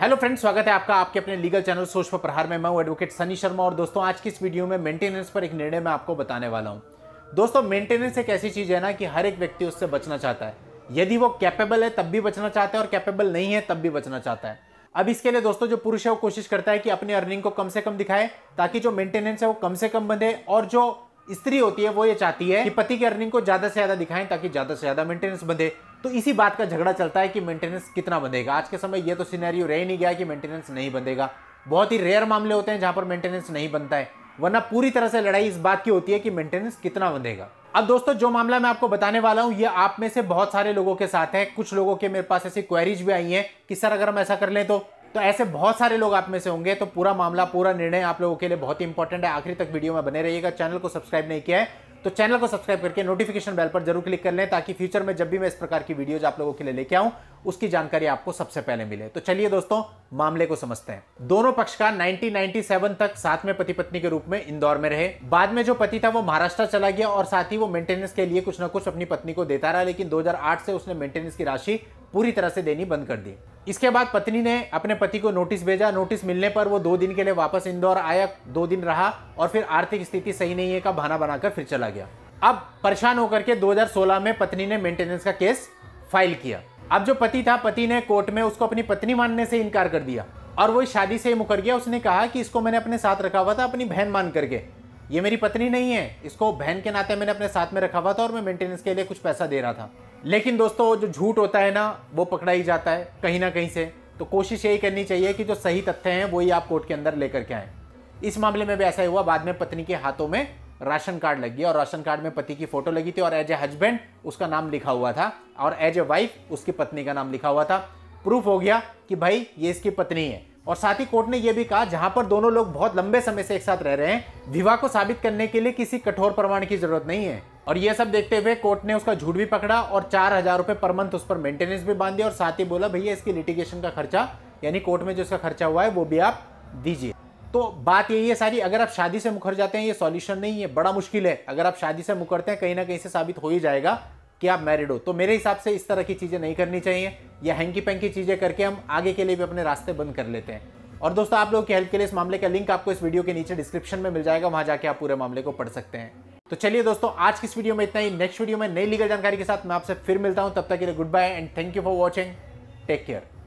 hello friends स्वागत है आपका आपके अपने लीगल चैनल सोच पर प्रहार में मैं हूं एडवोकेट सनी शर्मा और दोस्तों आज की इस वीडियो में मेंटेनेंस पर एक निर्णय मैं आपको बताने वाला हूं दोस्तों मेंटेनेंस एक ऐसी चीज़ है ना कि हर एक व्यक्ति उससे बचना चाहता है यदि वो कैपेबल है तब भी बचना चाहता है और कैपेबल नहीं है तब भी बचना चाहता है अब इसके लिए दोस्तों जो पुरुष है वो कोशिश करता है कि अपनी अर्निंग को कम से कम दिखाए ताकि जो मेंटेनेंस है वो कम से कम बंधे और जो स्त्री होती है वो ये चाहती है कि पति की अर्निंग को ज्यादा से ज्यादा दिखाएं ताकि ज्यादा से ज्यादा मेंटेनेंस बंधे तो इसी बात का झगड़ा चलता है कि मेंटेनेंस कितना बंधेगा आज के समय ये तो सिनेरियो रह नहीं गया कि मेंटेनेंस नहीं बंधेगा बहुत ही रेयर मामले होते हैं जहाँ पर मेंटेनेंस नहीं बनता है वरना पूरी तरह से लड़ाई इस बात की होती है कि मेंटेनेंस कितना बंधेगा अब दोस्तों जो मामला मैं आपको बताने वाला हूँ ये आप में से बहुत सारे लोगों के साथ है कुछ लोगों के मेरे पास ऐसी क्वेरीज भी आई है कि सर अगर हम ऐसा कर लें तो तो ऐसे बहुत सारे लोग आप में से होंगे तो पूरा मामला पूरा निर्णय आप लोगों के लिए बहुत ही इंपॉर्टेंट है आखिरी तक वीडियो में बने रहिएगा चैनल को सब्सक्राइब नहीं किया है तो चैनल को सब्सक्राइब करके नोटिफिकेशन बेल पर जरूर क्लिक कर लें ताकि फ्यूचर में जब भी मैं इस प्रकार की वीडियोज आप लोगों के लिए लेके आऊं उसकी जानकारी आपको सबसे पहले मिले तो चलिए दोस्तों मामले को समझते हैं दोनों पक्ष का 1997 तक साथ में पति पत्नी के रूप में इंदौर में रहे बाद में जो पति था वो महाराष्ट्र चला गया और साथ ही वो मेंटेनेंस के लिए कुछ ना कुछ अपनी पत्नी को देता रहा लेकिन दो से उसने मेंटेनेंस की राशि पूरी तरह से देनी बंद कर दी इसके बाद पत्नी ने अपने पति को नोटिस भेजा नोटिस मिलने पर वो दो दिन के लिए वापस इंदौर आया दो दिन रहा और फिर आर्थिक स्थिति सही नहीं है का बहाना बनाकर फिर चला गया अब परेशान होकर के 2016 में पत्नी ने मेंटेनेंस का केस फाइल किया अब जो पति था पति ने कोर्ट में उसको अपनी पत्नी मानने से इनकार कर दिया और वो शादी से ही मुकर गया उसने कहा कि इसको मैंने अपने साथ रखा हुआ था अपनी बहन मान करके ये मेरी पत्नी नहीं है इसको बहन के नाते मैंने अपने साथ में रखा हुआ था और मैं मेंटेनेंस के लिए कुछ पैसा दे रहा था लेकिन दोस्तों जो झूठ होता है ना वो पकड़ा ही जाता है कहीं ना कहीं से तो कोशिश यही करनी चाहिए कि जो सही तथ्य हैं वही आप कोर्ट के अंदर लेकर के आएँ इस मामले में भी ऐसा ही हुआ बाद में पत्नी के हाथों में राशन कार्ड लग गया और राशन कार्ड में पति की फोटो लगी थी और एज ए हस्बैंड उसका नाम लिखा हुआ था और एज ए वाइफ उसकी पत्नी का नाम लिखा हुआ था प्रूफ हो गया कि भाई ये इसकी पत्नी है और साथ ही कोर्ट ने यह भी कहा जहां पर दोनों लोग बहुत लंबे समय से एक साथ रह रहे हैं विवाह को साबित करने के लिए किसी कठोर प्रमाण की जरूरत नहीं है और ये सब देखते हुए कोर्ट ने उसका झूठ भी पकड़ा और चार हजार रुपये पर मंथ उस पर मेंटेनेंस भी बांध दिया और साथ ही बोला भैया इसकी लिटिगेशन का खर्चा यानी कोर्ट में जो इसका खर्चा हुआ है वो भी आप दीजिए तो बात यही है सारी अगर आप शादी से मुखर जाते हैं ये सॉल्यूशन नहीं है बड़ा मुश्किल है अगर आप शादी से मुकरते हैं कहीं ना कहीं से साबित हो ही जाएगा कि आप मैरिड हो तो मेरे हिसाब से इस तरह की चीज़ें नहीं करनी चाहिए या हैंकी पैंकी चीज़ें करके हम आगे के लिए भी अपने रास्ते बंद कर लेते हैं और दोस्तों आप लोगों की हेल्प के लिए इस मामले का लिंक आपको इस वीडियो के नीचे डिस्क्रिप्शन में मिल जाएगा वहाँ जाके आप पूरे मामले को पढ़ सकते हैं तो चलिए दोस्तों आज की इस वीडियो में इतना ही नेक्स्ट वीडियो में नई लीगल जानकारी के साथ मैं आपसे फिर मिलता हूं तब तक के लिए good bye and thank you for watching take care